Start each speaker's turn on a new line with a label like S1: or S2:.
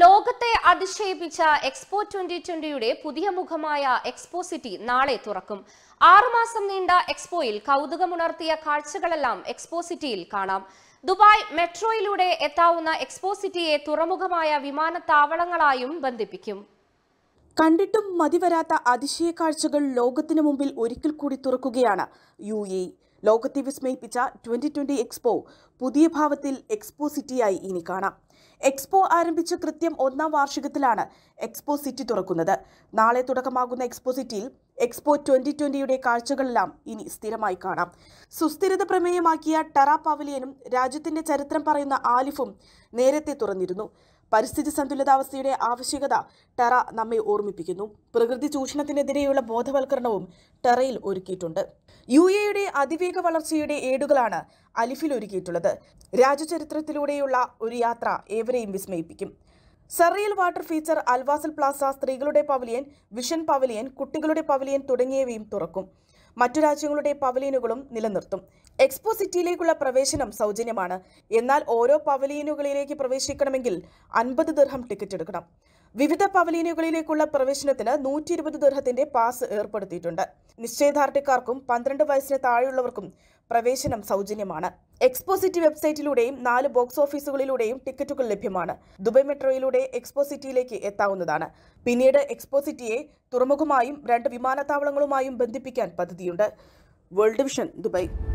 S1: ലോകത്തെ അതിശയിപ്പിച്ച expo twenty ട്വന്റിയുടെ പുതിയ മുഖമായ expo city നാളെ തുറക്കും ആറുമാസം നീണ്ട എക്സ്പോയിൽ കൗതുകമുണർത്തിയ കാഴ്ചകളെല്ലാം എക്സ്പോ സിറ്റിയിൽ കാണാം ദുബായ് മെട്രോയിലൂടെ എത്താവുന്ന എക്സ്പോ സിറ്റിയെ തുറമുഖമായ വിമാനത്താവളങ്ങളായും ബന്ധിപ്പിക്കും
S2: കണ്ടിട്ടും മതിവരാത്ത അതിശയ കാഴ്ചകൾ ലോകത്തിനു മുമ്പിൽ ഒരിക്കൽ കൂടി തുറക്കുകയാണ് യു എ ലോകത്തെ വിസ്മയിപ്പിച്ച ട്വന്റി ട്വന്റി എക്സ്പോ പുതിയ ഭാവത്തിൽ എക്സ്പോ സിറ്റിയായി ഇനി കാണാം എക്സ്പോ ആരംഭിച്ച് കൃത്യം ഒന്നാം വാർഷികത്തിലാണ് എക്സ്പോ സിറ്റി തുറക്കുന്നത് നാളെ തുടക്കമാകുന്ന എക്സ്പോ സിറ്റിയിൽ എക്സ്പോ ട്വന്റി ട്വന്റിയുടെ കാഴ്ചകളെല്ലാം ഇനി സ്ഥിരമായി കാണാം സുസ്ഥിരത പ്രമേയമാക്കിയ ടറ പവലിയനും രാജ്യത്തിന്റെ ചരിത്രം പറയുന്ന ആലിഫും നേരത്തെ തുറന്നിരുന്നു പരിസ്ഥിതി സന്തുലിതാവസ്ഥയുടെ ആവശ്യകത ടെറ നമ്മെ ഓർമ്മിപ്പിക്കുന്നു പ്രകൃതി ചൂഷണത്തിനെതിരെയുള്ള ബോധവൽക്കരണവും ടെറയിൽ ഒരുക്കിയിട്ടുണ്ട് യു എയുടെ അതിവേഗ വളർച്ചയുടെ ഏടുകളാണ് അലിഫിൽ ഒരുക്കിയിട്ടുള്ളത് രാജചരിത്രത്തിലൂടെയുള്ള ഒരു യാത്ര ഏവരെയും വിസ്മയിപ്പിക്കും surreal water feature Al Wasl plaza സ്ത്രീകളുടെ പവലിയൻ വിഷൻ പവലിയൻ കുട്ടികളുടെ പവലിയൻ തുടങ്ങിയവയും തുറക്കും മറ്റു രാജ്യങ്ങളുടെ പവലിയനുകളും നിലനിർത്തും എക്സ്പോ സിറ്റിയിലേക്കുള്ള പ്രവേശനം സൗജന്യമാണ് എന്നാൽ ഓരോ പവലിയനുകളിലേക്ക് പ്രവേശിക്കണമെങ്കിൽ അൻപത് ദീർഹം ടിക്കറ്റ് എടുക്കണം വിവിധ പവലിയനുകളിലേക്കുള്ള പ്രവേശനത്തിന് നൂറ്റി ഇരുപത് പാസ് ഏർപ്പെടുത്തിയിട്ടുണ്ട് നിശ്ചയദാർഢ്യക്കാർക്കും പന്ത്രണ്ട് വയസ്സിന് താഴെയുള്ളവർക്കും പ്രവേശനം സൗജന്യമാണ് എക്സ്പോസിറ്റി വെബ്സൈറ്റിലൂടെയും നാല് ബോക്സ് ഓഫീസുകളിലൂടെയും ടിക്കറ്റുകൾ ലഭ്യമാണ് ദുബൈ മെട്രോയിലൂടെ എക്സ്പോസിറ്റിയിലേക്ക് എത്താവുന്നതാണ് പിന്നീട് എക്സ്പോസിറ്റിയെ തുറമുഖമായും രണ്ട് വിമാനത്താവളങ്ങളുമായും ബന്ധിപ്പിക്കാൻ പദ്ധതിയുണ്ട് വേൾഡ് വിഷൻ ദുബായ്